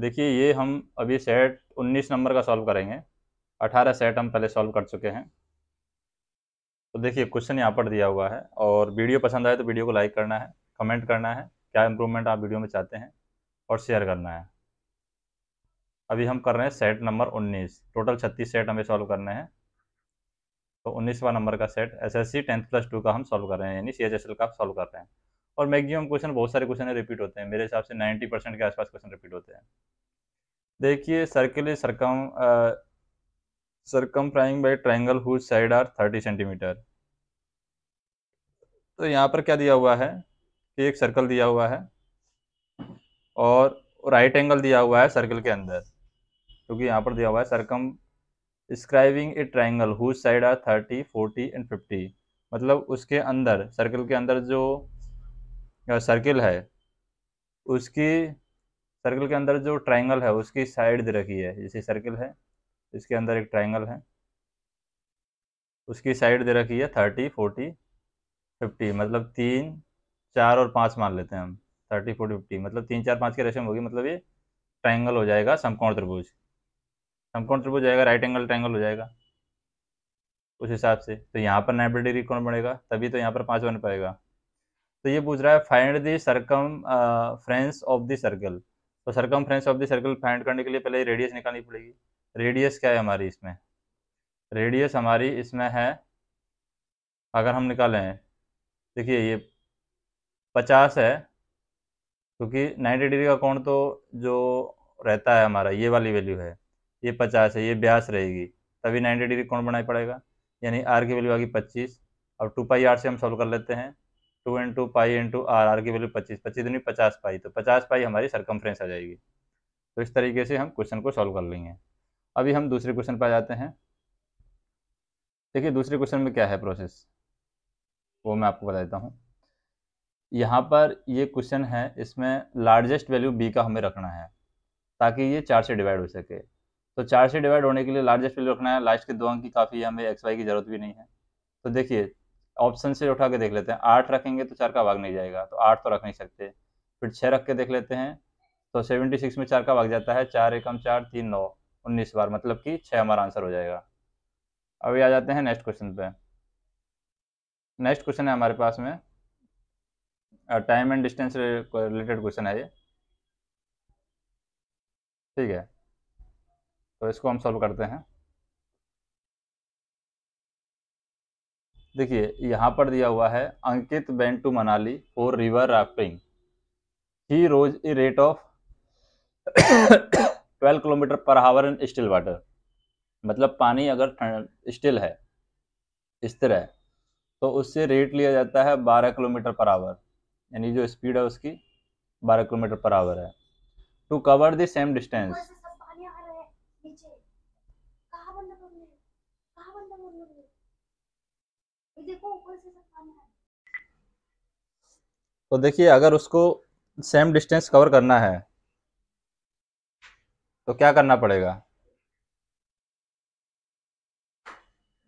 देखिए ये हम अभी सेट 19 नंबर का सॉल्व करेंगे 18 सेट हम पहले सॉल्व कर चुके हैं तो देखिए क्वेश्चन यहाँ पर दिया हुआ है और वीडियो पसंद आए तो वीडियो को लाइक करना है कमेंट करना है क्या इम्प्रूवमेंट आप वीडियो में चाहते हैं और शेयर करना है अभी हम कर रहे हैं सेट नंबर 19 टोटल 36 सेट हमें सॉल्व करने हैं तो उन्नीसवा नंबर का set SSC tenth plus two का हम सॉल्व कर रहे हैं यानी सी का सॉल्व कर रहे हैं और मैक्सिमम क्वेश्चन बहुत सारे क्वेश्चन रिपीट होते हैं मेरे हिसाब से नाइन्टी परसेंट के आसपास क्वेश्चन रिपीट होते हैं देखिए circle circum circumscribing by triangle who side are thirty centimetre तो यहाँ पर क्या दिया हुआ है कि एक सर्कल दिया हुआ है और राइट एंगल दिया हुआ है सर्कल के अंदर क्योंकि तो यहाँ पर दिया हुआ है circumscribing a triangle who side are thirty forty and fifty मतलब उसके अंदर सर्कल के अंदर जो सर्किल है उसकी सर्किल के अंदर जो ट्राइंगल है उसकी साइड दे रखी है जैसे सर्किल है इसके अंदर एक ट्राइंगल है उसकी साइड दे रखी है थर्टी फोर्टी फिफ्टी मतलब तीन चार और पाँच मान लेते हैं हम थर्टी फोर्टी फिफ्टी मतलब तीन चार पाँच की रेशम होगी मतलब ये ट्राइंगल हो जाएगा समकोण त्रिभुज समकोण त्रिभुज जाएगा राइट एंगल ट्राइंगल हो जाएगा उस हिसाब से तो यहाँ पर नाइन्टी डिग्री कौन बनेगा तभी तो यहाँ पर पाँच बन पाएगा तो ये पूछ रहा है find the circumference of the circle तो circumference of the circle find करने के लिए पहले रेडियस निकालनी पड़ेगी रेडियस क्या है हमारी इसमें रेडियस हमारी इसमें है अगर हम निकालें देखिए ये पचास है क्योंकि नाइन्टी डिग्री का कोण तो जो रहता है हमारा ये वाली वैल्यू है ये पचास है ये ब्यास रहेगी तभी नाइन्टी डिग्री कोण बनाई पड़ेगा यानी आर की वैल्यू आ गई पच्चीस अब टू पाई आर से हम सॉल्व कर लेते हैं two into pi into R R की वैल्यू पच्चीस पच्चीस दिन पचास पाई तो पचास पाई हमारी सरकमफ्रेंस आ जाएगी तो इस तरीके से हम क्वेश्चन को सॉल्व कर लेंगे अभी हम दूसरे क्वेश्चन पर आ जाते हैं देखिए दूसरे क्वेश्चन में क्या है प्रोसेस वो मैं आपको बता देता हूँ यहाँ पर ये क्वेश्चन है इसमें लार्जेस्ट वैल्यू बी का हमें रखना है ताकि ये चार से डिवाइड हो सके तो चार से डिवाइड होने के लिए लार्जेस्ट वैल्यू रखना है लास्ट के दो अंक की काफ़ी हमें एक्स वाई की ज़रूरत भी नहीं है तो देखिए ऑप्शन से उठा के देख लेते हैं आठ रखेंगे तो चार का भाग नहीं जाएगा तो आठ तो रख नहीं सकते फिर छः रख के देख लेते हैं तो सेवेंटी सिक्स में चार का भाग जाता है चार एकम चार तीन नौ उन्नीस बार मतलब कि छः हमारा आंसर हो जाएगा अभी आ जाते हैं नेक्स्ट क्वेश्चन पे नेक्स्ट क्वेश्चन है हमारे पास में time and distance related question है ये ठीक है तो इसको हम सॉल्व करते हैं देखिए यहाँ पर दिया हुआ है Ankit went to Manali for river rafting he rows a rate of twelve kilometre per hour in still water मतलब पानी अगर स्टिल है स्थिर है तो उससे रेट लिया जाता है बारह किलोमीटर पर आवर यानी जो स्पीड है उसकी बारह किलोमीटर पर आवर है to cover the same distance तो देखिए अगर उसको सेम डिस्टेंस कवर करना है तो क्या करना पड़ेगा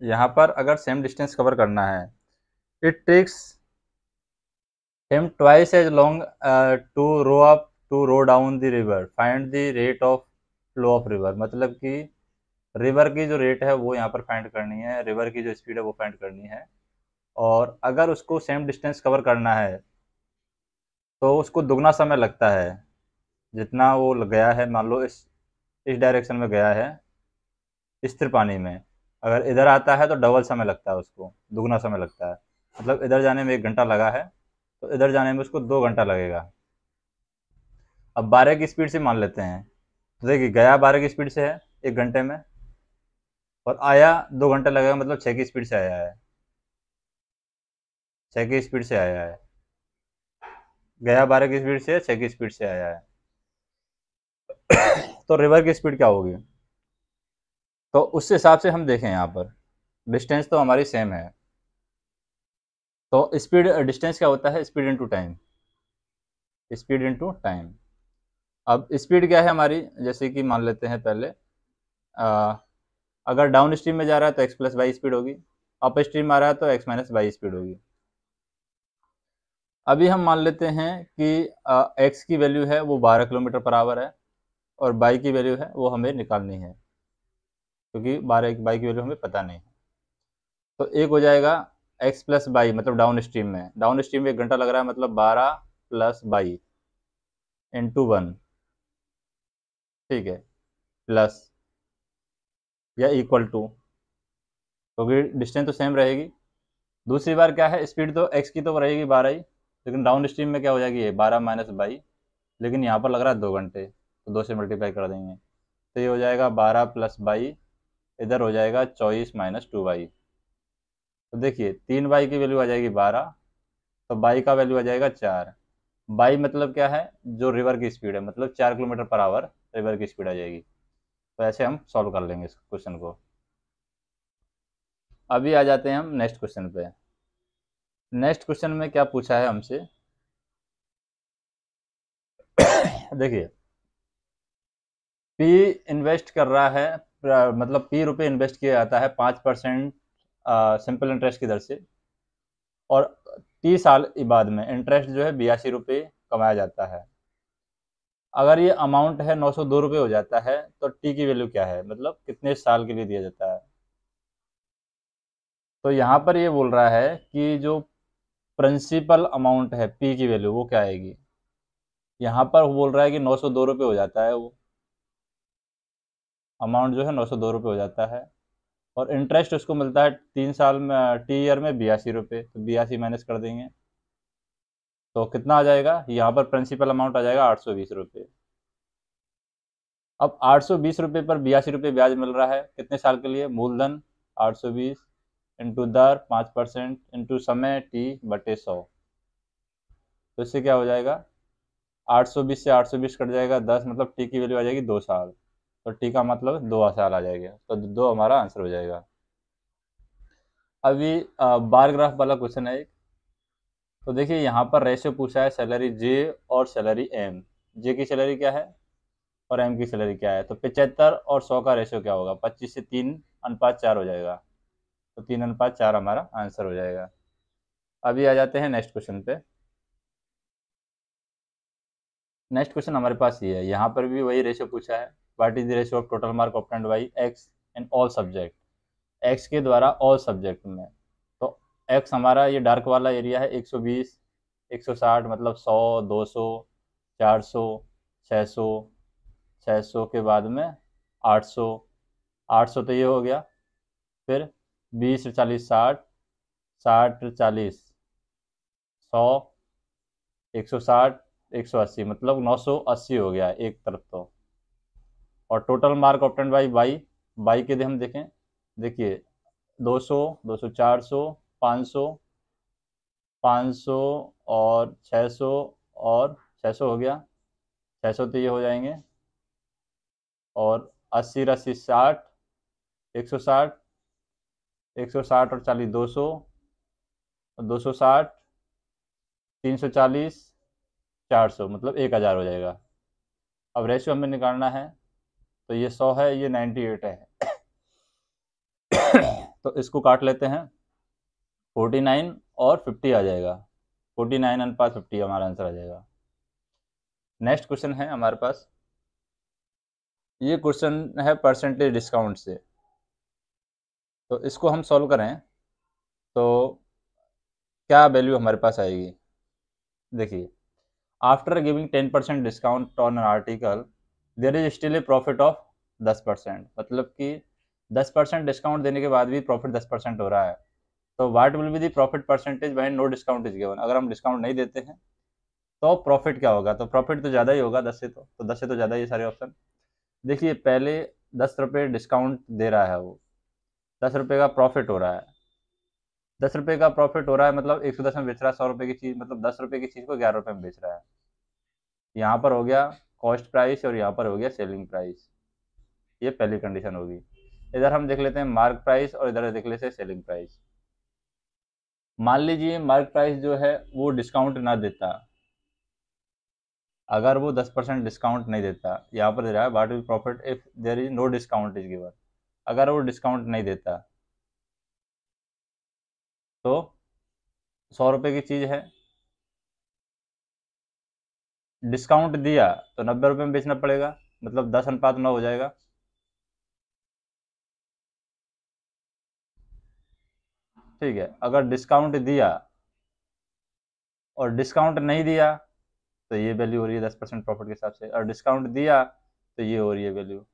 यहाँ पर अगर सेम डिस्टेंस कवर करना है it takes him twice as long to row up to row down the river find the rate of flow of river मतलब कि रिवर की जो रेट है वो यहाँ पर फाइंड करनी है रिवर की जो स्पीड है वो फाइंड करनी है और अगर उसको सेम डिस्टेंस कवर करना है तो उसको दुगना समय लगता है जितना वो गया है मान लो इस इस डायरेक्शन में गया है स्थिर पानी में अगर इधर आता है तो डबल समय लगता है उसको दुगना समय लगता है मतलब इधर जाने में एक घंटा लगा है तो इधर जाने में उसको दो घंटा लगेगा अब बारह की स्पीड से मान लेते हैं तो देखिए गया बारह की स्पीड से है एक घंटे में और आया दो घंटे लगेगा मतलब छः की स्पीड से आया है छः की स्पीड से आया है गया बारह की स्पीड से छः की स्पीड से आया है तो रिवर की स्पीड क्या होगी तो उस हिसाब से हम देखें यहाँ पर डिस्टेंस तो हमारी सेम है तो स्पीड डिस्टेंस क्या होता है speed into time speed into time अब स्पीड क्या है हमारी जैसे कि मान लेते हैं पहले आ, अगर डाउन स्ट्रीम में जा रहा है तो एक्स प्लस बाई स्पीड होगी अप स्ट्रीम आ रहा है तो एक्स माइनस बाई स्पीड होगी अभी हम मान लेते हैं कि एक्स की वैल्यू है वो बारह किलोमीटर पर आवर है और बाई की वैल्यू है वो हमें निकालनी है क्योंकि बारह की बाई की वैल्यू हमें पता नहीं है तो एक हो जाएगा एक्स प्लस बाई मतलब डाउन स्ट्रीम में डाउन स्ट्रीम में एक घंटा लग रहा है मतलब बारह प्लस बाई इंटू वन ठीक है प्लस या इक्वल टू क्योंकि डिस्टेंस तो सेम रहेगी दूसरी बार क्या है स्पीड तो एक्स की तो रहेगी बारह ही लेकिन डाउन स्ट्रीम में क्या हो जाएगी ये बारह माइनस बाई लेकिन यहाँ पर लग रहा है दो घंटे तो दो से मल्टीप्लाई कर देंगे तो ये हो जाएगा बारह प्लस बाई इधर हो जाएगा चौबीस माइनस टू बाई तो देखिए तीन बाई की वैल्यू आ जाएगी बारह तो बाई का वैल्यू आ जाएगा चार बाई मतलब क्या है जो रिवर की स्पीड है मतलब चार किलोमीटर पर आवर रिवर की स्पीड आ जाएगी तो ऐसे हम सॉल्व कर लेंगे इस क्वेश्चन को अभी आ जाते हैं हम नेक्स्ट क्वेश्चन पे नेक्स्ट क्वेश्चन में क्या पूछा है हमसे देखिए पी इन्वेस्ट कर रहा है मतलब पी रुपये इन्वेस्ट किया जाता है पाँच परसेंट सिंपल इंटरेस्ट की दर से और तीस साल बाद में इंटरेस्ट जो है बयासी रुपये कमाया जाता है अगर ये अमाउंट है नौ सौ दो रुपये हो जाता है तो टी की वैल्यू क्या है मतलब कितने साल के लिए दिया जाता है तो यहाँ पर ये बोल रहा है कि जो प्रिंसिपल अमाउंट है पी की वैल्यू वो क्या आएगी यहाँ पर बोल रहा है कि नौ सौ दो रुपये हो जाता है वो अमाउंट जो है नौ सौ दो रुपये हो जाता है और इंटरेस्ट उसको मिलता है तीन साल में टी ईयर में बयासी रुपये तो बयासी माइनस कर देंगे तो कितना आ जाएगा यहाँ पर प्रिंसिपल अमाउंट आ जाएगा आठ सौ बीस रुपये अब आठ सौ बीस रुपये पर बयासी रुपये ब्याज मिल रहा है कितने साल के लिए मूलधन आठ सौ बीस इंटू दर पाँच परसेंट इंटू समय टी बटे सौ तो इससे क्या हो जाएगा 820 से 820 कट जाएगा 10 मतलब टी की वैल्यू आ जाएगी दो साल तो टी का मतलब दो साल आ जाएगा तो दो हमारा आंसर हो जाएगा अभी बार ग्राफ वाला क्वेश्चन है एक तो देखिए यहाँ पर रेशियो पूछा है सैलरी जे और सैलरी एम जे की सैलरी क्या है और एम की सैलरी क्या है तो पचहत्तर और सौ का रेशियो क्या होगा पच्चीस से तीन अनुपात चार हो जाएगा तो तीन अनुपात चार हमारा आंसर हो जाएगा अभी आ जाते हैं नेक्स्ट क्वेश्चन पे नेक्स्ट क्वेश्चन हमारे पास ये है यहाँ पर भी वही रेशो पूछा है what is the ratio of total mark obtained by x and all subject x के द्वारा ऑल सब्जेक्ट में तो एक्स हमारा ये डार्क वाला एरिया है 120 160 मतलब 100 200 400 600 600 के बाद में 800 800 तो ये हो गया फिर बीस चालीस साठ साठ चालीस सौ एक सौ साठ एक सौ अस्सी मतलब नौ सौ अस्सी हो गया एक तरफ तो और total mark obtained by by by के दे हम देखें देखिए दो सौ दो सौ चार सौ पाँच सौ पाँच सौ और छः सौ और छः सौ हो गया छः सौ तो ये हो जाएंगे और अस्सी अस्सी साठ एक सौ साठ एक सौ साठ और चालीस दो सौ दो सौ साठ तीन सौ चालीस चार सौ मतलब एक हज़ार हो जाएगा अब रेशियो हमें निकालना है तो ये सौ है ये नाइन्टी एट है तो इसको काट लेते हैं फोर्टी नाइन और फिफ्टी आ जाएगा फोर्टी नाइन अनुपात फिफ्टी हमारा आंसर आ जाएगा नेक्स्ट क्वेश्चन है हमारे पास ये क्वेश्चन है परसेंटेज डिस्काउंट से तो इसको हम सॉल्व करें तो क्या वैल्यू हमारे पास आएगी देखिए after giving ten percent discount on article there is still a profit of दस परसेंट मतलब कि दस परसेंट डिस्काउंट देने के बाद भी प्रॉफिट दस परसेंट हो रहा है तो what will be the profit percentage when no discount is given अगर हम डिस्काउंट नहीं देते हैं तो प्रॉफिट क्या होगा तो प्रॉफिट तो ज़्यादा ही होगा दस से तो तो दस से तो ज़्यादा ही सारे ऑप्शन देखिए पहले दस रुपये डिस्काउंट दे रहा है वो दस रुपये का प्रॉफिट हो रहा है दस रुपये का प्रॉफिट हो रहा है मतलब एक सौ दस में बेच रहा है सौ रुपये की चीज़ मतलब दस रुपये की चीज़ को ग्यारह रुपये में बेच रहा है यहाँ पर हो गया कॉस्ट प्राइस और यहाँ पर हो गया सेलिंग प्राइस ये पहली कंडीशन होगी इधर हम देख लेते हैं मार्क प्राइस और इधर देख लेते हैं सेलिंग प्राइस मान लीजिए मार्क प्राइस जो है वो डिस्काउंट ना देता अगर वो दस परसेंट डिस्काउंट नहीं देता यहाँ पर दे रहा है what will profit if there is no discount is given अगर वो डिस्काउंट नहीं देता तो सौ रुपये की चीज़ है डिस्काउंट दिया तो नब्बे रुपये में बेचना पड़ेगा मतलब दस अनुपात नौ हो जाएगा ठीक है अगर डिस्काउंट दिया और डिस्काउंट नहीं दिया तो ये वैल्यू हो रही है दस परसेंट प्रॉफिट के हिसाब से और डिस्काउंट दिया तो ये हो रही है वैल्यू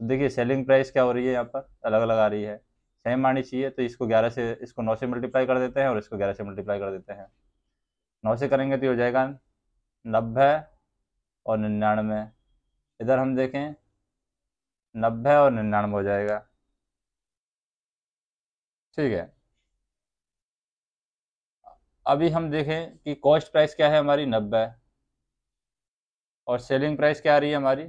तो देखिए सेलिंग प्राइस क्या हो रही है यहाँ पर अलग अलग आ रही है सेम आनी चाहिए तो इसको ग्यारह से इसको नौ से मल्टीप्लाई कर देते हैं और इसको ग्यारह से मल्टीप्लाई कर देते हैं नौ से करेंगे तो हो जाएगा नब्बे और निन्यानवे इधर हम देखें नब्बे और निन्यानवे हो जाएगा ठीक है अभी हम देखें कि कॉस्ट प्राइस क्या है हमारी नब्बे और सेलिंग प्राइस क्या आ रही है हमारी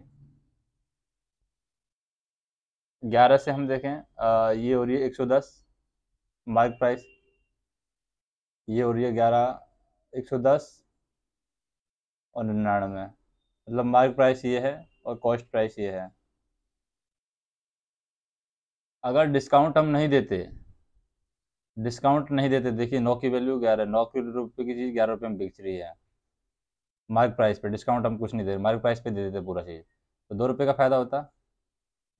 ग्यारह से हम देखें आ, ये हो रही है एक सौ दस मार्क प्राइस ये हो रही है ग्यारह एक सौ दस और निन्यानवे मतलब मार्क प्राइस ये है और कॉस्ट प्राइस ये है अगर डिस्काउंट हम नहीं देते डिस्काउंट नहीं देते देखिए नौ की वैल्यू ग्यारह नौ की रुपये की चीज़ ग्यारह रुपये में बिक रही है मार्क प्राइस पे डिस्काउंट हम कुछ नहीं दे रहे मार्क प्राइस पे दे देते पूरा चीज़ तो दो रुपये का फ़ायदा होता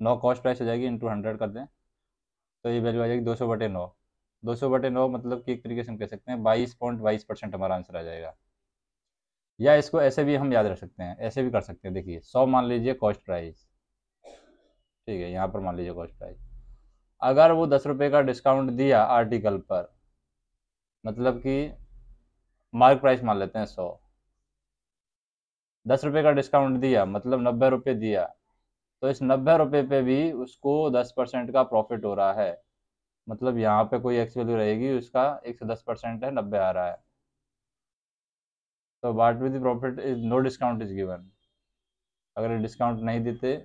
नौ कॉस्ट प्राइस हो जाएगी इंटू हंड्रेड कर दें तो ये वैल्यू आ जाएगी दो सौ बटे नौ दो सौ बटे नौ मतलब कि एक तरीके से हम कह सकते हैं बाईस पॉइंट बाईस परसेंट हमारा आंसर आ जाएगा या इसको ऐसे भी हम याद रख सकते हैं ऐसे भी कर सकते हैं देखिए सौ मान लीजिए कॉस्ट प्राइस ठीक है यहाँ पर मान लीजिए कॉस्ट प्राइस अगर वो दस रुपये का डिस्काउंट दिया आर्टिकल पर मतलब कि मार्क प्राइस मान लेते हैं सौ दस रुपये का डिस्काउंट दिया मतलब नब्बे रुपये दिया तो इस नब्बे रुपये पे भी उसको दस परसेंट का प्रॉफिट हो रहा है मतलब यहाँ पे कोई एक्स वैल्यू रहेगी उसका एक से दस परसेंट है नब्बे आ रहा है तो what with profit is no discount is given अगर डिस्काउंट नहीं देते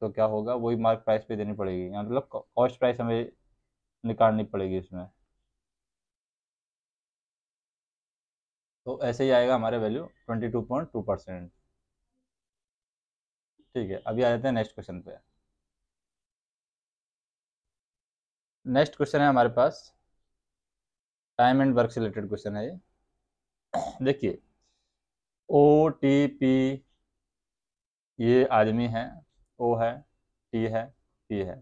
तो क्या होगा वही मार्क प्राइस पे देनी पड़ेगी मतलब कॉस्ट प्राइस हमें निकालनी पड़ेगी इसमें तो ऐसे ही आएगा हमारे value twenty two point two percent ठीक है अभी आ जाते हैं नेक्स्ट क्वेश्चन पे नेक्स्ट क्वेश्चन है हमारे पास टाइम एंड वर्क से रिलेटेड क्वेश्चन है ये देखिए ओ टी पी ये आदमी है ओ है टी है पी है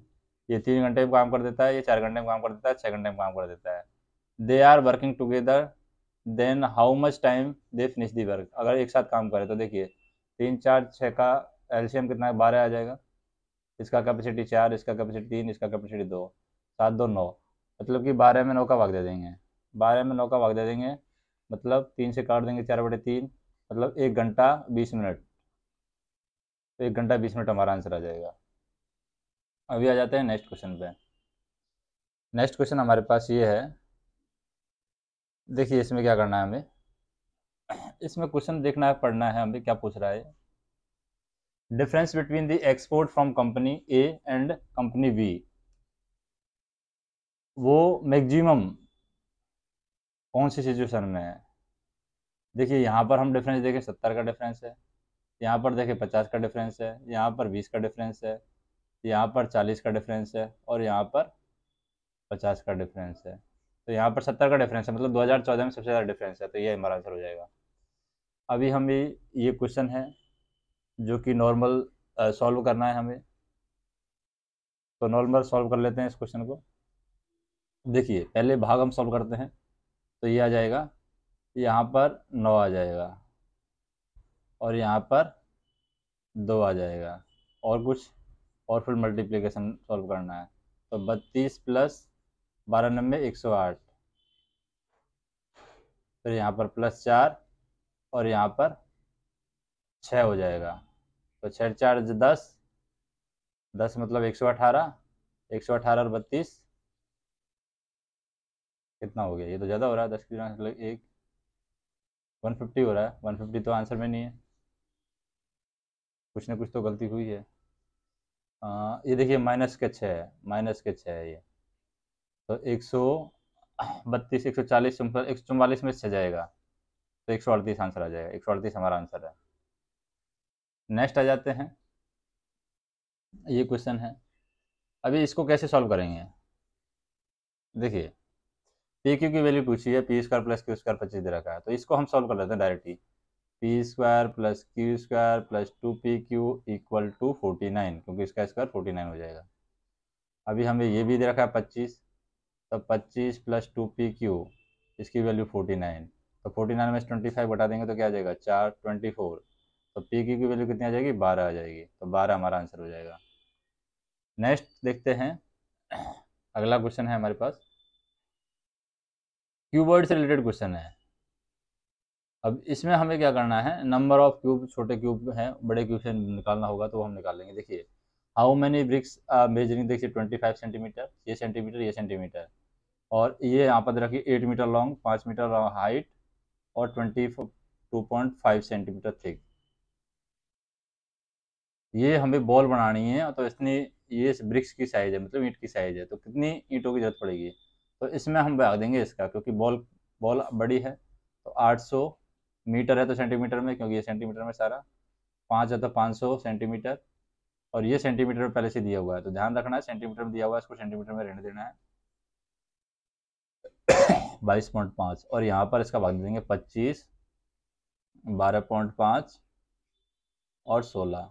ये तीन घंटे में काम कर देता है ये चार घंटे में काम कर देता है छः घंटे में काम कर देता है they are working together then how much time they finish the work अगर एक साथ काम करे तो देखिए तीन चार छः का एल्शियम कितना है बारह आ जाएगा इसका कैपेसिटी चार इसका कैपेसिटी तीन इसका कैपेसिटी दो सात दो नौ मतलब कि बारह में नौ का भाग दे देंगे बारह में नौ का भाग दे देंगे मतलब तीन से काट देंगे चार बटे तीन मतलब एक घंटा बीस मिनट तो एक घंटा बीस मिनट हमारा आंसर आ जाएगा अभी आ जाते हैं नेक्स्ट क्वेश्चन पे नेक्स्ट क्वेश्चन हमारे पास ये है देखिए इसमें क्या करना है हमें इसमें क्वेश्चन देखना है पढ़ना है हमें क्या पूछ रहा है difference between the export from company A and company B वो मैक्सिमम कौन सी सिचुएशन में है देखिए यहाँ पर हम डिफरेंस देखें सत्तर का डिफरेंस है यहाँ पर देखें पचास का डिफरेंस है यहाँ पर बीस का डिफरेंस है यहाँ पर चालीस का डिफरेंस है और यहाँ पर पचास का डिफरेंस है तो यहाँ पर सत्तर का डिफरेंस है मतलब दो हज़ार चौदह में सबसे ज़्यादा डिफरेंस है तो ये हमारा आंसर हो जाएगा अभी हम ये क्वेश्चन है जो कि नॉर्मल सॉल्व करना है हमें तो नॉर्मल सॉल्व कर लेते हैं इस क्वेश्चन को देखिए पहले भाग हम सॉल्व करते हैं तो ये आ जाएगा यहाँ पर नौ आ जाएगा और यहाँ पर दो आ जाएगा और कुछ और फिर मल्टीप्लिकेशन सॉल्व करना है तो बत्तीस प्लस बारह नब्बे एक सौ आठ फिर यहाँ पर प्लस चार और यहाँ पर छः हो जाएगा तो छः चार दस दस मतलब एक सौ अठारह एक सौ अठारह और बत्तीस कितना हो गया ये तो ज़्यादा हो रहा है दस की मतलब एक वन फिफ्टी हो रहा है वन फिफ्टी तो आंसर में नहीं है कुछ ना कुछ तो गलती हुई है आ, ये देखिए माइनस के छः है माइनस के छः है ये तो एक सौ बत्तीस एक सौ चालीस एक सौ चौवालीस में छः जाएगा तो एक सौ अड़तीस आंसर आ जाएगा एक सौ अड़तीस हमारा आंसर है नेक्स्ट आ जाते हैं ये क्वेश्चन है अभी इसको कैसे सॉल्व करेंगे देखिए पी क्यू की वैल्यू पूछी है P square plus Q square पच्चीस दे रखा है तो इसको हम सॉल्व कर लेते हैं directly P square plus Q square plus two P Q equal to forty nine क्योंकि इसका स्क्वायर फोर्टी नाइन हो जाएगा अभी हमें ये भी दे रखा है पच्चीस तो पच्चीस प्लस टू पी क्यू इसकी वैल्यू फोर्टी नाइन तो फोर्टी नाइन में ट्वेंटी फाइव बटा देंगे तो क्या आ जाएगा चार ट्वेंटी फोर तो पी क्यू की वैल्यू कितनी आ जाएगी बारह आ जाएगी तो बारह हमारा आंसर हो जाएगा नेक्स्ट देखते हैं अगला क्वेश्चन है हमारे पास क्यूबर्ड से रिलेटेड क्वेश्चन है अब इसमें हमें क्या करना है नंबर ऑफ क्यूब छोटे क्यूब हैं बड़े क्यूब से निकालना होगा तो वो हम निकाल लेंगे देखिए हाउ मैनी ब्रिक्स मेजरिंग देखिए ट्वेंटी फाइव सेंटीमीटर ये सेंटीमीटर ये सेंटीमीटर और ये यहाँ पर रखिए एट मीटर लॉन्ग पाँच मीटर हाइट और twenty two point five centimetre thick ये हमें बॉल बनानी है तो इसने ये इस ब्रिक्स की साइज़ है मतलब ईंट की साइज़ है तो कितनी ईंटों की जरूरत पड़ेगी तो इसमें हम भाग देंगे इसका क्योंकि बॉल बॉल बड़ी है तो 800 मीटर है तो सेंटीमीटर में क्योंकि ये सेंटीमीटर में सारा पाँच है तो पाँच सौ सेंटीमीटर और ये सेंटीमीटर में पहले से दिया हुआ है तो ध्यान रखना है सेंटीमीटर में दिया हुआ है इसको सेंटीमीटर में रहने देना है बाईस पॉइंट पाँच और यहाँ पर इसका भाग दे देंगे पच्चीस बारह पॉइंट पाँच और सोलह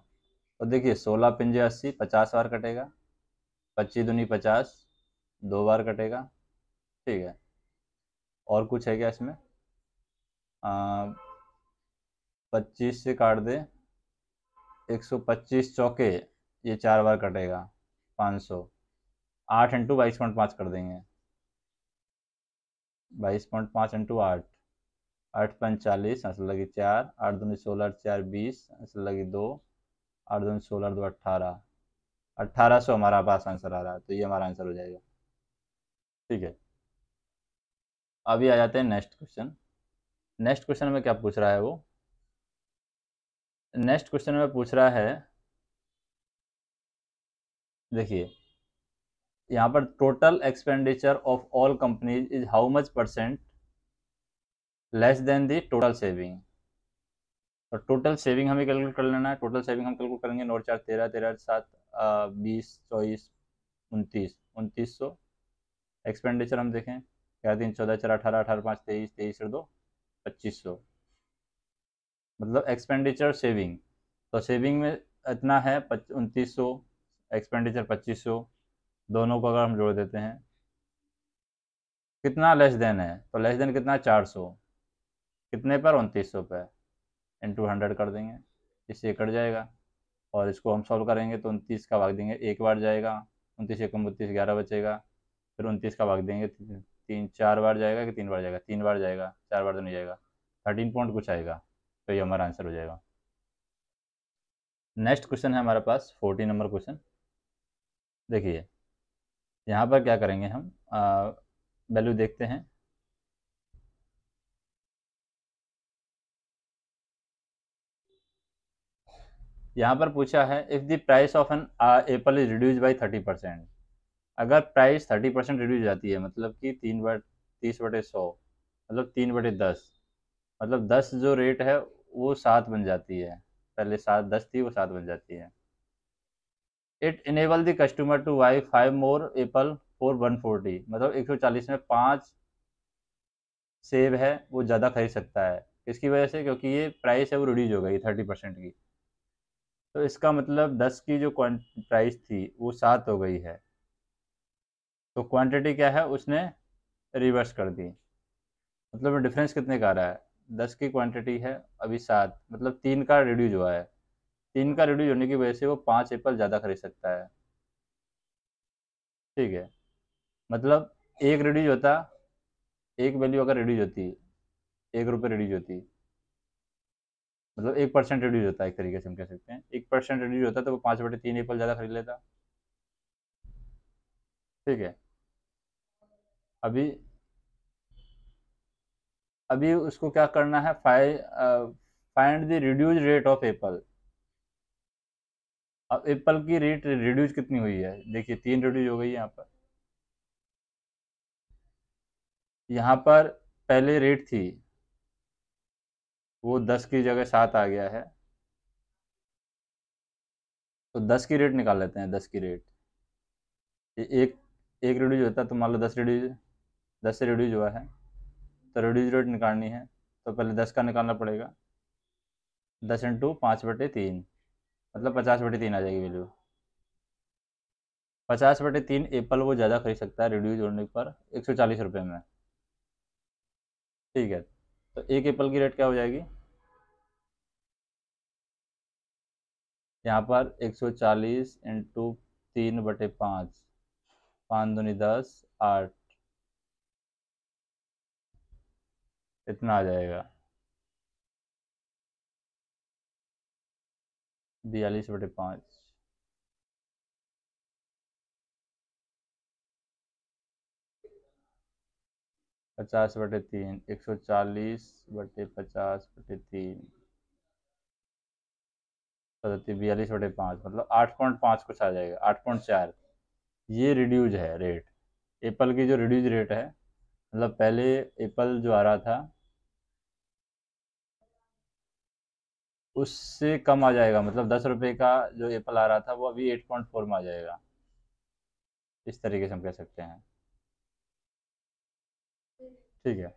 और देखिए सोलह पंजे अस्सी पचास बार कटेगा पच्चीस दुनी पचास दो बार कटेगा ठीक है और कुछ है क्या इसमें पच्चीस से काट दे एक सौ पच्चीस चौके ये चार बार कटेगा पाँच सौ आठ इंटू बाईस पॉइंट पाँच कर देंगे बाईस पॉइंट पाँच इंटू आठ आठ पंचालीस असल लगी चार आठ दूनी सोलह चार बीस असल लगी दो आठ दो सोलह दो अट्ठारह अट्ठारह सौ हमारा पास आंसर आ रहा है तो ये हमारा आंसर हो जाएगा ठीक है अभी आ जाते हैं नेक्स्ट क्वेश्चन नेक्स्ट क्वेश्चन में क्या पूछ रहा है वो नेक्स्ट क्वेश्चन में पूछ रहा है देखिए यहाँ पर total expenditure of all companies is how much percent less than the total saving और टोटल सेविंग हमें कैलकुलेट कर लेना है टोटल सेविंग हम कैलकुलेट करेंगे नौ चार तेरह तेरह सात बीस चौबीस उनतीस उनतीस सौ एक्सपेंडिचर हम देखें ग्यारह तीन चौदह चार अठारह अठारह पाँच तेईस तेईस दो पच्चीस सौ मतलब एक्सपेंडिचर सेविंग तो सेविंग में इतना है उनतीस सौ एक्सपेंडिचर पच्चीस सौ दोनों को अगर हम जोड़ देते हैं कितना लेस देन है तो लेस देन कितना चार सौ कितने पर उनतीस सौ पर इंटू हंड्रेड कर देंगे इससे कट जाएगा और इसको हम सॉल्व करेंगे तो उनतीस का भाग देंगे एक बार जाएगा उनतीस एक बत्तीस ग्यारह बचेगा फिर उनतीस का भाग देंगे तीन चार बार जाएगा कि तीन बार जाएगा तीन बार जाएगा चार बार तो नहीं जाएगा थर्टीन पॉइंट कुछ आएगा तो ये हमारा आंसर हो जाएगा नेक्स्ट क्वेश्चन है हमारे पास फोर्टीन नंबर क्वेश्चन देखिए यहाँ पर क्या करेंगे हम वैल्यू देखते हैं यहाँ पर पूछा है if the price of an apple is reduce by thirty percent अगर प्राइस थर्टी परसेंट रिड्यूज जाती है मतलब कि तीन बट तीस बटे सौ मतलब तीन बटे दस मतलब दस जो रेट है वो सात बन जाती है पहले सात दस थी वो सात बन जाती है it enable the customer to buy five more apple for one forty मतलब एक सौ चालीस में पाँच सेब है वो ज़्यादा खरीद सकता है इसकी वजह से क्योंकि ये प्राइस है वो रिड्यूज हो गई थर्टी परसेंट की तो इसका मतलब दस की जो प्राइस थी वो सात हो गई है तो क्वांटिटी क्या है उसने रिवर्स कर दी मतलब डिफरेंस कितने का आ रहा है दस की क्वांटिटी है अभी सात मतलब तीन का रिड्यूज हुआ है तीन का रिड्यूज होने की वजह से वो पाँच एप्पल ज़्यादा खरीद सकता है ठीक है मतलब एक रिड्यूज होता एक वैल्यू अगर रिड्यूज होती एक रुपये रिड्यूज होती मतलब एक परसेंट रिड्यूज होता है एक तरीके से हम कह सकते हैं एक परसेंट रिड्यूज होता है तो वो पाँच बटे तीन एप्पल ज़्यादा खरीद लेता ठीक है अभी अभी उसको क्या करना है find the reduce rate of apple अब एप्पल की रेट रिड्यूज कितनी हुई है देखिए तीन रिड्यूज हो गई है यहाँ पर यहाँ पर पहले रेट थी वो दस की जगह सात आ गया है तो दस की रेट निकाल लेते हैं दस की रेट एक एक रेड्यूज होता है तो मान लो दस रेड्यूज दस से रेड्यूज हुआ है तो रेड्यूज रेट निकालनी है तो पहले दस का निकालना पड़ेगा दस इंटू पाँच बटे तीन मतलब पचास बटे तीन आ जाएगी वैल्यू पचास बटे तीन एप्पल वो ज़्यादा खरीद सकता है रेड्यूज होने पर एक सौ चालीस रुपये में ठीक है तो एक एप्पल की रेट क्या हो जाएगी यहाँ पर 140 सौ चालीस इंटू तीन बटे पाँच पाँच दूनी दस आठ इतना आ जाएगा बयालीस बटे पाँच पचास बटे तीन एक सौ चालीस बटे पचास बटे तीन हो बयालीस बटे पाँच मतलब आठ पॉइंट पाँच कुछ आ जाएगा आठ पॉइंट चार ये रिड्यूज है रेट एप्पल की जो रिड्यूज रेट है मतलब पहले एप्पल जो आ रहा था उससे कम आ जाएगा मतलब दस रुपये का जो एप्पल आ रहा था वो अभी एट पॉइंट फोर में आ जाएगा इस तरीके से हम कह सकते हैं ठीक है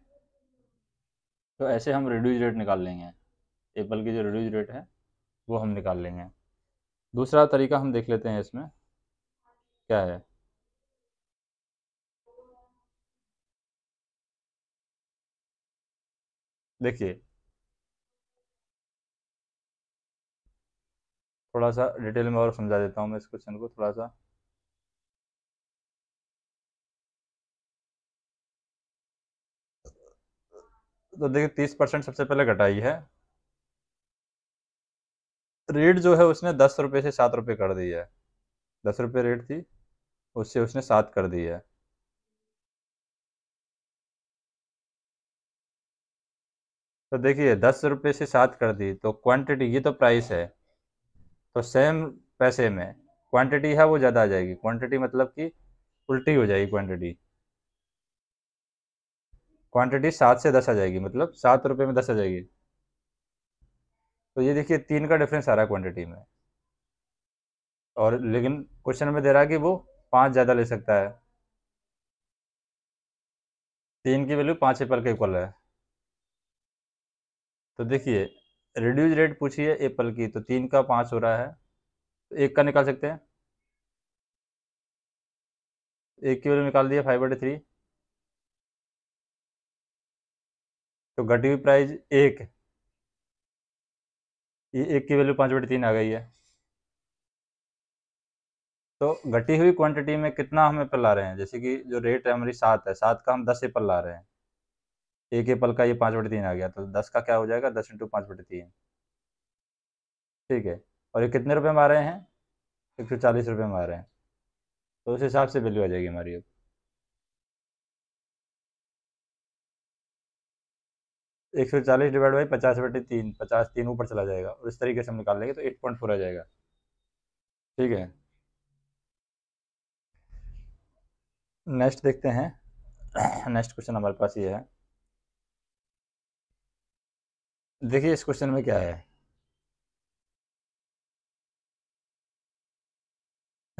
तो ऐसे हम रिड्यूज रेट निकाल लेंगे एप्पल की जो रिड्यूज रेट है वो हम निकाल लेंगे दूसरा तरीका हम देख लेते हैं इसमें क्या है देखिए थोड़ा सा डिटेल में और समझा देता हूँ मैं इस क्वेश्चन को थोड़ा सा तो देखिए तीस परसेंट सबसे पहले घटाई है रेट जो है उसने दस रुपये से सात रुपये कर दिया है दस रुपये रेट थी उससे उसने सात कर दिया है तो देखिए दस रुपये से सात कर दी तो क्वांटिटी ये तो प्राइस है तो सेम पैसे में क्वांटिटी है वो ज़्यादा आ जाएगी क्वांटिटी मतलब कि उल्टी हो जाएगी क्वांटिटी क्वांटिटी सात से दस आ जाएगी मतलब सात रुपये में दस आ जाएगी तो ये देखिए तीन का डिफरेंस आ रहा है क्वांटिटी में और लेकिन क्वेश्चन में दे रहा है कि वो पाँच ज़्यादा ले सकता है तीन की वैल्यू पाँच एप्पल के इक्वल है तो देखिए रिड्यूस रेट पूछिए एप्पल की तो तीन का पाँच हो रहा है तो एक का निकाल सकते हैं एक की वैल्यू निकाल दिया फाइव बटे थ्री तो घटी हुई प्राइज एक ये एक की वैल्यू पाँच बटी तीन आ गई है तो घटी हुई क्वांटिटी में कितना हम एप्पल ला रहे हैं जैसे कि जो रेट है हमारी सात है सात का हम दस एप्पल ला रहे हैं एक एप्पल का ये पाँच बटी तीन आ गया तो दस का क्या हो जाएगा दस इंटू पाँच बटी तीन ठीक है और ये कितने रुपये में आ रहे हैं एक सौ चालीस रुपये में आ रहे हैं तो उस हिसाब से वैल्यू आ जाएगी हमारी अब एक सौ चालीस डिवाइड बाई पचास बटे तीन पचास तीन ऊपर चला जाएगा और इस तरीके से हम निकाल लेंगे तो एट पॉइंट फोर आ जाएगा ठीक है नेक्स्ट देखते हैं नेक्स्ट क्वेश्चन हमारे पास ये है देखिए इस क्वेश्चन में क्या है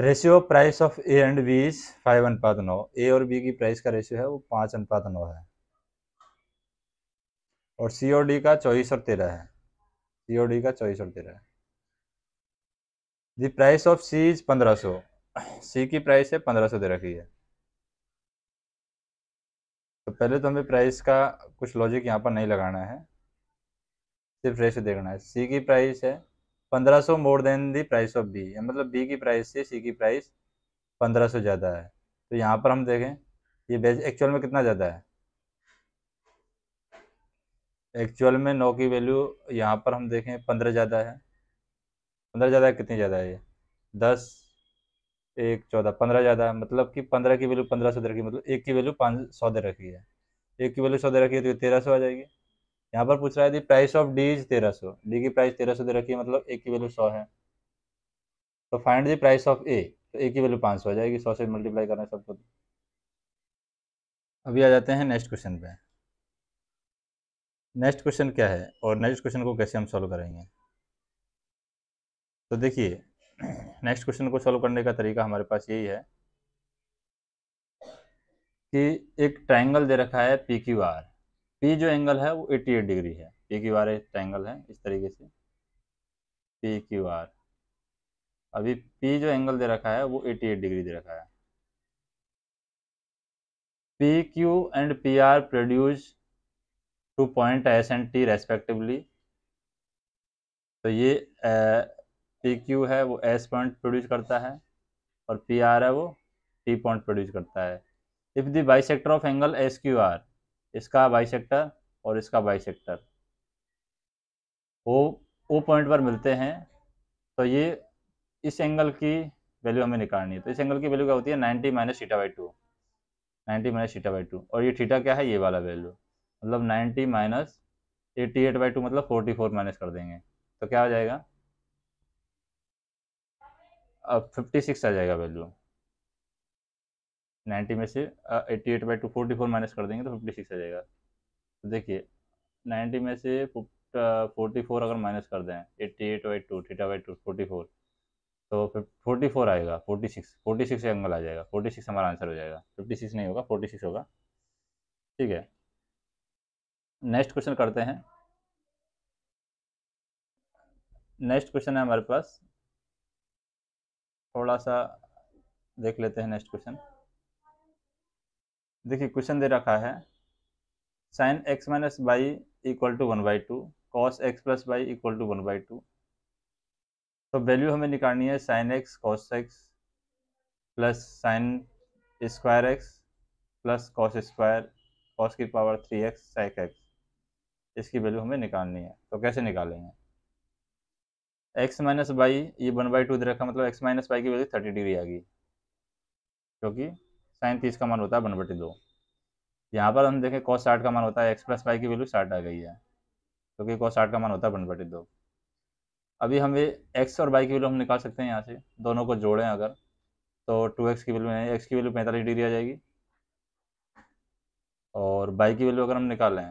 ratio price of A and B is five अनुपात नौ ए और बी की प्राइस का रेशियो है वो पांच अनुपात नौ है और सी और डी का चौबीस और तेरह है सी और डी का चौबीस और तेरह है the price of C is पंद्रह सौ सी की प्राइस है पंद्रह सौ दे रखी है तो पहले तो हमें प्राइस का कुछ लॉजिक यहाँ पर नहीं लगाना है सिर्फ रेशो देखना है सी की प्राइस है पंद्रह सौ more than the price of B मतलब बी की प्राइस से सी की प्राइस पंद्रह सौ ज़्यादा है तो यहाँ पर हम देखें ये एक्चुअल में कितना ज़्यादा है एक्चुअल में नौ की वैल्यू यहाँ पर हम देखें पंद्रह ज़्यादा है पंद्रह ज़्यादा कितनी ज़्यादा है ये दस एक चौदह पंद्रह ज़्यादा है मतलब कि पंद्रह की वैल्यू पंद्रह सौ दे रखी मतलब एक की वैल्यू पाँच सौ दे रखी है एक की वैल्यू सौ दे रखी है तो ये तेरह सौ आ जाएगी यहाँ पर पूछ रहा है the price of D is तेरह सौ डी की प्राइस तेरह सौ दे रखी है मतलब एक की वैल्यू सौ है तो find the price of A तो ए की वैल्यू पाँच सौ आ जाएगी सौ से मल्टीप्लाई करना सबको अभी आ जाते हैं नेक्स्ट क्वेश्चन पे नेक्स्ट क्वेश्चन क्या है और नेक्स्ट क्वेश्चन को कैसे हम सॉल्व करेंगे तो देखिए नेक्स्ट क्वेश्चन को सॉल्व करने का तरीका हमारे पास यही है कि एक ट्रायंगल दे रखा है पी क्यू आर पी जो एंगल है वो 88 डिग्री है पी क्यू आर एक ट्रायंगल है इस तरीके से पी क्यू आर अभी पी जो एंगल दे रखा है वो 88 डिग्री दे रखा है P Q and P R produce to point S and T respectively तो ये पी क्यू है वो एस पॉइंट प्रोड्यूस करता है और पी आर है वो टी पॉइंट प्रोड्यूस करता है if the sector of angle S Q R इसका बाई सेक्टर और इसका बाई सेक्टर वो ओ पॉइंट पर मिलते हैं तो ये इस एंगल की वैल्यू हमें निकालनी है तो इस एंगल की वैल्यू क्या होती है ninety minus theta by two ninety minus theta by two और ये थीटा क्या है ये वाला वैल्यू मतलब ninety minus eighty eight by two मतलब फोर्टी फोर माइनस कर देंगे तो क्या आ जाएगा अब फिफ्टी सिक्स आ जाएगा वैल्यू नाइन्टी में से eighty eight by two forty four minus कर देंगे तो फिफ्टी सिक्स आ जाएगा तो देखिए नाइन्टी में से फोर्टी फोर अगर माइनस कर दें eighty eight by two theta by two forty four तो फोर्टी फोर आएगा forty six forty six angle आ जाएगा फोर्टी सिक्स हमारा आंसर हो जाएगा फिफ्टी सिक्स नहीं होगा फोर्टी सिक्स होगा ठीक है नेक्स्ट क्वेश्चन करते हैं नेक्स्ट क्वेश्चन है हमारे पास थोड़ा सा देख लेते हैं नेक्स्ट क्वेश्चन देखिए क्वेश्चन दे रखा है sine x minus y equal to one by two cos x plus y equal to one by two तो वैल्यू हमें निकालनी है sine x cos x plus sine square x plus cos square cos की power three x साइक x इसकी वैल्यू हमें निकालनी है तो कैसे निकालेंगे एक्स माइनस बाई ये वन बाई टू दे रखा मतलब एक्स माइनस वाई की वैल्यू थर्टी डिग्री आ गई क्योंकि साइन तीस का मान होता है वन बटी दो यहाँ पर हम देखें कॉस साठ का मान होता है एक्स प्लस वाई की वैल्यू साठ आ गई है क्योंकि कॉस साठ का मान होता है वन बटी दो अभी हमें एक्स और वाई की वैल्यू हम निकाल सकते हैं यहाँ से दोनों को जोड़ें अगर तो टू एक्स की वैल्यू है एक्स की वैल्यू पैंतालीस डिग्री आ जाएगी और बाई की वैल्यू अगर हम निकालें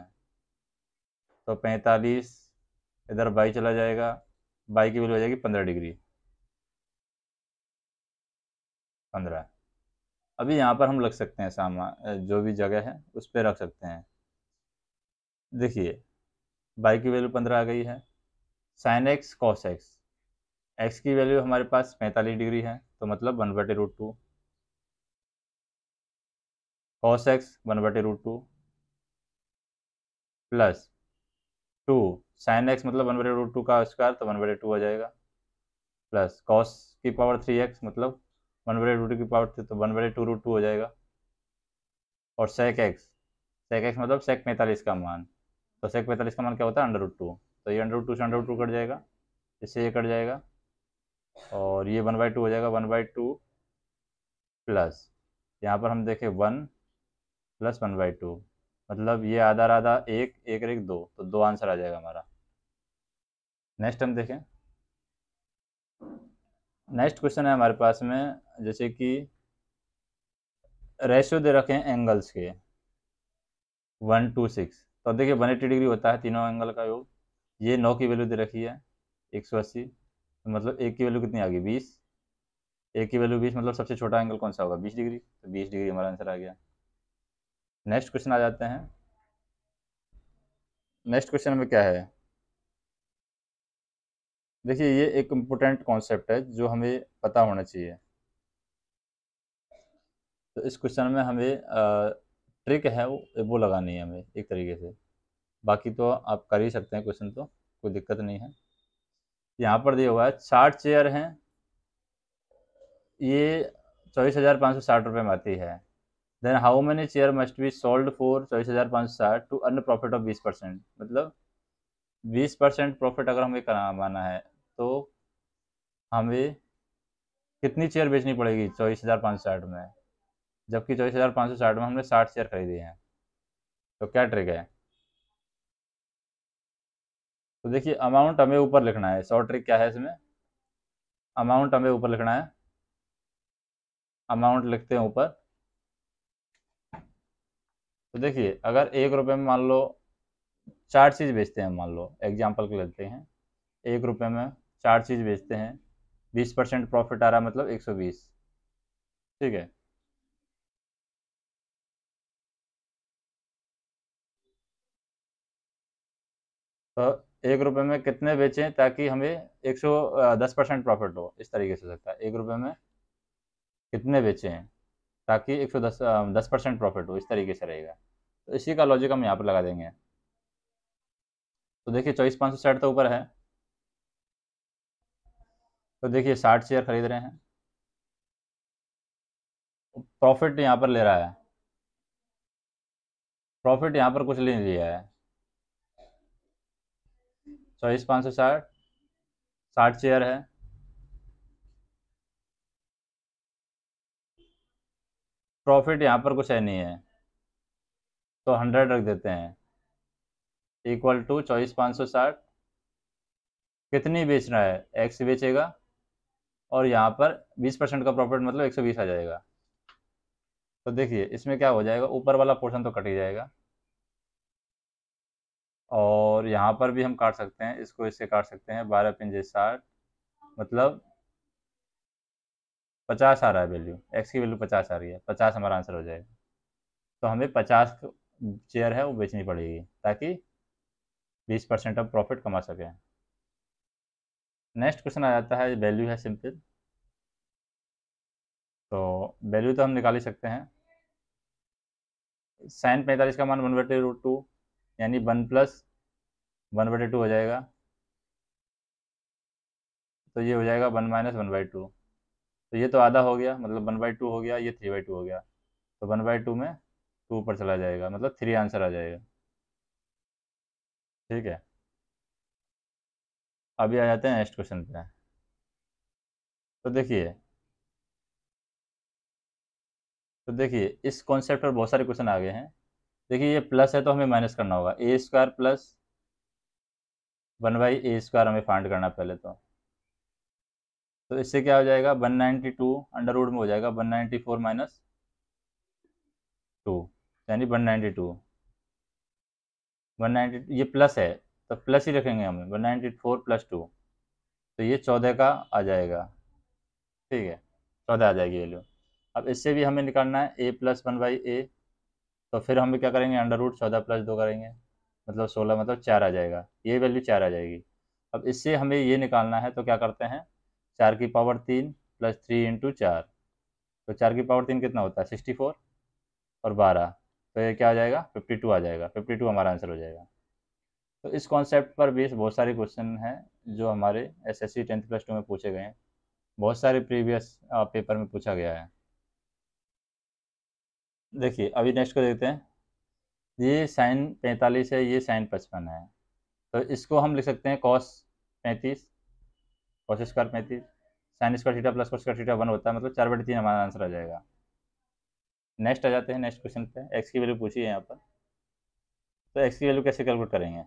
तो पैंतालीस इधर बाई चला जाएगा बाई की वैल्यू हो जाएगी पंद्रह डिग्री पंद्रह अभी यहाँ पर हम लग सकते हैं सामान जो भी जगह है उस पर रख सकते हैं देखिए बाई की वैल्यू पंद्रह आ गई है sine x cos x x की वैल्यू हमारे पास पैंतालीस डिग्री है तो मतलब वन बटे root two cos x one बटे root two plus two sine x मतलब वन बटे रूट टू का स्क्वायर तो वन बटे टू आ जाएगा प्लस कॉस की पावर थ्री एक्स मतलब वन बटे टू की पावर थ्री तो वन बटे टू रूट टू हो जाएगा और सेक एक्स सेक एक्स मतलब सेक पैंतालीस का मान तो सेक पैंतालीस का मान क्या होता है अंडर रूट टू तो ये अंडर रूट टू से अंडर रूट टू कट जाएगा इससे ये कट जाएगा और ये वन बाई टू हो जाएगा वन बाई टू प्लस यहाँ पर हम देखें one plus one by two मतलब ये आधा आधा एक एक एक दो तो दो आंसर आ जाएगा हमारा नेक्स्ट हम देखें नेक्स्ट क्वेश्चन है हमारे पास में जैसे कि रेशियो दे रखे हैं एंगल्स के वन टू सिक्स तो देखिए वन एट्टी डिग्री होता है तीनों एंगल का योग ये नौ की वैल्यू दे रखी है एक सौ अस्सी तो मतलब एक की वैल्यू कितनी आ गई बीस एक की वैल्यू बीस मतलब सबसे छोटा एंगल कौन सा होगा बीस डिग्री तो बीस डिग्री हमारा आंसर आ गया नेक्स्ट क्वेश्चन आ जाते हैं नेक्स्ट क्वेश्चन में क्या है देखिए ये एक इम्पोर्टेंट कॉन्सेप्ट है जो हमें पता होना चाहिए तो इस क्वेश्चन में हमें ट्रिक है वो वो लगानी है हमें एक तरीके से बाकी तो आप कर ही सकते हैं क्वेश्चन तो कोई दिक्कत नहीं है यहाँ पर दिया हुआ है चार चेयर हैं ये चौबीस हज़ार पाँच सौ साठ रुपये में आती है then how many share must be sold for चौबीस हज़ार पाँच सौ साठ टू अर्न प्रॉफिट ऑफ बीस परसेंट मतलब बीस परसेंट प्रॉफिट अगर हमें कमाना है तो हमें कितनी चेयर बेचनी पड़ेगी चौबीस हज़ार पाँच सौ साठ में जबकि चौबीस हज़ार पाँच सौ साठ में हमने साठ चेयर खरीदे हैं तो क्या ट्रिक है तो देखिए अमाउंट हमें ऊपर लिखना है शॉर्ट ट्रिक क्या है इसमें अमाउंट हमें ऊपर लिखना है अमाउंट लिखते हैं ऊपर तो देखिए अगर एक रुपये में मान लो चार चीज़ बेचते हैं मान लो एग्जाम्पल के लेते हैं एक रुपये में चार चीज़ बेचते हैं बीस परसेंट प्रॉफिट आ रहा है मतलब एक सौ बीस ठीक है तो एक रुपये में कितने बेचें ताकि हमें एक सौ दस परसेंट प्रॉफिट हो इस तरीके से सकता है एक रुपये में कितने बेचें ताकि एक सौ दस दस परसेंट प्रॉफिट हो इस तरीके से रहेगा तो इसी का लॉजिक हम यहाँ पर लगा देंगे तो देखिए चौबीस पाँच सौ साठ तो ऊपर है तो देखिए साठ शेयर खरीद रहे हैं प्रॉफिट यहाँ पर ले रहा है प्रॉफिट यहाँ पर कुछ नहीं लिया है चौबीस पाँच सौ साठ साठ शेयर है प्रॉफिट यहाँ पर कुछ है नहीं है तो हंड्रेड रख देते हैं इक्वल टू चौबीस पाँच सौ साठ कितनी बेचना है एक्स बेचेगा और यहाँ पर बीस परसेंट का प्रॉफिट मतलब एक सौ बीस आ जाएगा तो देखिए इसमें क्या हो जाएगा ऊपर वाला पोर्शन तो कट ही जाएगा और यहाँ पर भी हम काट सकते हैं इसको इससे काट सकते हैं बारह पिंजे साठ मतलब पचास आ रहा है वैल्यू एक्स की वैल्यू पचास आ रही है पचास हमारा आंसर हो जाएगा तो हमें पचास शेयर है वो बेचनी पड़ेगी ताकि बीस परसेंट ऑफ प्रॉफिट कमा सकें नेक्स्ट क्वेश्चन आ जाता है वैल्यू है सिंपल तो वैल्यू तो हम निकाल ही सकते हैं साइन पैंतालीस का मान वन बटे रूट टू यानी वन प्लस वन बटे टू हो जाएगा तो ये हो जाएगा one minus one by two तो ये तो आधा हो गया मतलब वन बाई टू हो गया ये थ्री बाई टू हो गया तो वन बाई टू में टू तो पर चला जाएगा मतलब थ्री आंसर आ जाएगा ठीक है अभी आ जाते हैं नेक्स्ट क्वेश्चन पे तो देखिए तो देखिए इस कॉन्सेप्ट पर बहुत सारे क्वेश्चन आ गए हैं देखिए ये प्लस है तो हमें माइनस करना होगा a square plus one by a square हमें फाइंड करना पहले तो तो इससे क्या हो जाएगा one ninety two under root में हो जाएगा one ninety four minus two यानी one ninety two one ninety ये प्लस है तो प्लस ही रखेंगे हम one ninety four plus two तो ये चौदह का आ जाएगा ठीक है चौदह आ जाएगी वैल्यू अब इससे भी हमें निकालना है a plus one by a तो फिर हम क्या करेंगे अंडर रूट चौदह प्लस दो करेंगे मतलब सोलह मतलब चार आ जाएगा ये वैल्यू चार आ जाएगी अब इससे हमें ये निकालना है तो क्या करते हैं चार की पावर तीन प्लस थ्री इंटू चार तो चार की पावर तीन कितना होता है सिक्सटी फोर और बारह तो ये क्या हो जाएगा फिफ्टी टू आ जाएगा फिफ्टी टू हमारा आंसर हो जाएगा तो इस कॉन्सेप्ट पर भी बहुत सारे क्वेश्चन हैं जो हमारे S S C tenth plus two में पूछे गए हैं बहुत सारे प्रीवियस पेपर में पूछा गया है देखिए अभी नेक्स्ट को देखते हैं ये साइन पैंतालीस है ये साइन पचपन है तो इसको हम लिख सकते हैं कॉस पैंतीस कॉस स्क्वायर पैंतीस sine square theta plus cos square theta one होता है मतलब चार बटे तीन हमारा आंसर आ जाएगा नेक्स्ट आ जाते हैं नेक्स्ट क्वेश्चन पे एक्स की वैल्यू पूछी है यहाँ पर तो एक्स की वैल्यू कैसे कैलकुलेट करेंगे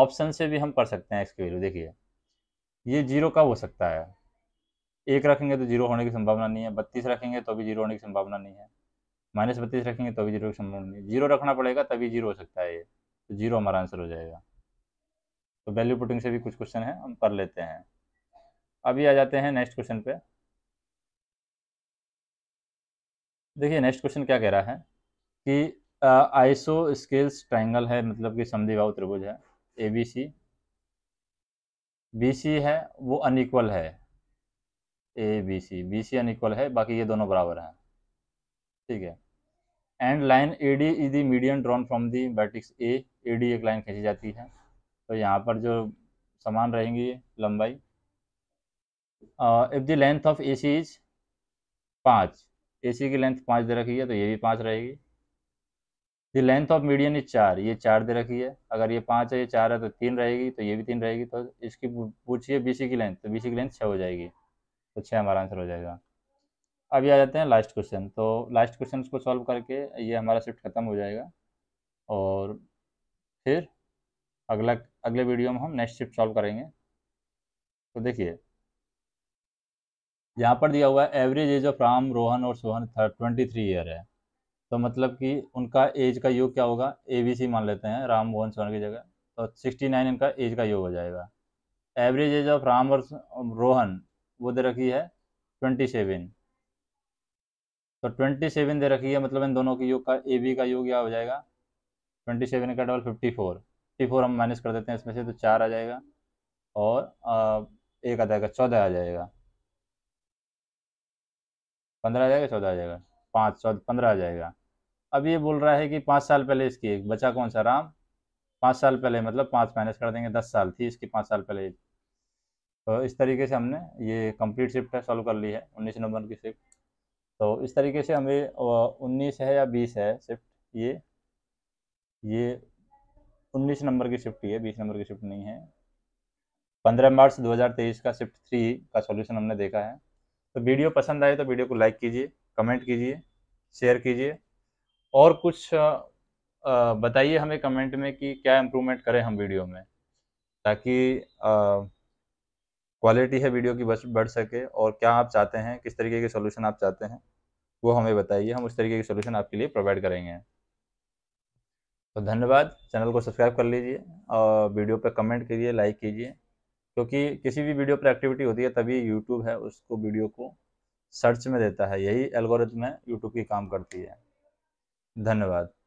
ऑप्शन से भी हम कर सकते हैं एक्स की वैल्यू देखिए ये जीरो कब हो सकता है एक रखेंगे तो जीरो होने की संभावना नहीं है बत्तीस रखेंगे तो भी जीरो होने की संभावना नहीं है माइनस बत्तीस रखेंगे तो भी जीरो की संभावना नहीं है जीरो रखना पड़ेगा तभी जीरो हो सकता है ये तो जीरो हमारा आंसर हो जाएगा तो वैल्यू पुटिंग से भी कुछ क्वेश्चन है हम कर लेते हैं अभी आ जाते हैं नेक्स्ट क्वेश्चन पे देखिए नेक्स्ट क्वेश्चन क्या कह रहा है कि आइसो स्केल्स ट्राइंगल है मतलब कि समधिभाव त्रिभुज है ए बी सी बी सी है वो अनइक्वल है A B C B C unequal है बाकी ये दोनों बराबर हैं ठीक है and line A D is the median drawn from the vertex A A D एक लाइन खींची जाती है तो यहाँ पर जो समान रहेंगी लंबाई if the length of A C is पाँच ए सी की लेंथ पाँच दे रखी है तो ये भी पाँच रहेगी the length of median is चार ये चार दे रखी है अगर ये पाँच है ये चार है तो तीन रहेगी तो ये भी तीन रहेगी तो इसकी पूछिए बी सी की लेंथ तो बी सी की लेंथ छः हो जाएगी तो छः हमारा आंसर हो जाएगा अभी आ जाते हैं लास्ट क्वेश्चन तो लास्ट क्वेश्चन को सॉल्व करके ये हमारा शिफ्ट खत्म हो जाएगा और फिर अगला अगले वीडियो में हम नेक्स्ट शिफ्ट सॉल्व करेंगे तो देखिए यहाँ पर दिया हुआ है average age of Ram Rohan और सोहन ट्वेंटी थ्री ईयर है तो मतलब कि उनका एज का योग क्या होगा ए बी सी मान लेते हैं राम मोहन सोहन की जगह तो सिक्सटी नाइन इनका एज का योग हो जाएगा एवरेज एज ऑफ राम और रोहन वो दे रखी है ट्वेंटी सेवन तो ट्वेंटी सेवन दे रखी है मतलब इन दोनों के योग का ए बी का योग क्या हो जाएगा ट्वेंटी सेवन का double fifty four fifty four हम माइनस कर देते हैं इसमें से तो चार आ जाएगा और एक आ जाएगा चौदह आ जाएगा पंद्रह आ जाएगा चौदह आ जाएगा पाँच चौदह पंद्रह आ जाएगा अब ये बोल रहा है कि पाँच साल पहले इसकी एक बचा कौन सा राम पाँच साल पहले मतलब पाँच माइनस कर देंगे दस साल थी इसकी पाँच साल पहले तो इस तरीके से हमने ये कंप्लीट शिफ्ट है सॉल्व कर ली है उन्नीस नंबर की शिफ्ट तो इस तरीके से हमें उन्नीस है या बीस है शिफ्ट ये ये उन्नीस नंबर की शिफ्ट ही है बीस नंबर की शिफ्ट नहीं है पंद्रह मार्च तेईस का शिफ्ट थ्री का सॉल्यूशन हमने देखा है तो वीडियो पसंद आए तो वीडियो को लाइक कीजिए कमेंट कीजिए शेयर कीजिए और कुछ बताइए हमें कमेंट में कि क्या इम्प्रूवमेंट करें हम वीडियो में ताकि क्वालिटी है वीडियो की बढ़ सके और क्या आप चाहते हैं किस तरीके के सोल्यूशन आप चाहते हैं वो हमें बताइए हम उस तरीके के सोल्यूशन आपके लिए प्रोवाइड करेंगे तो धन्यवाद चैनल को सब्सक्राइब कर लीजिए और वीडियो पर कमेंट कीजिए लाइक कीजिए क्योंकि किसी भी वीडियो पर एक्टिविटी होती है तभी यूट्यूब है उसको वीडियो को सर्च में देता है यही एल्गोरिथम है यूट्यूब की काम करती है धन्यवाद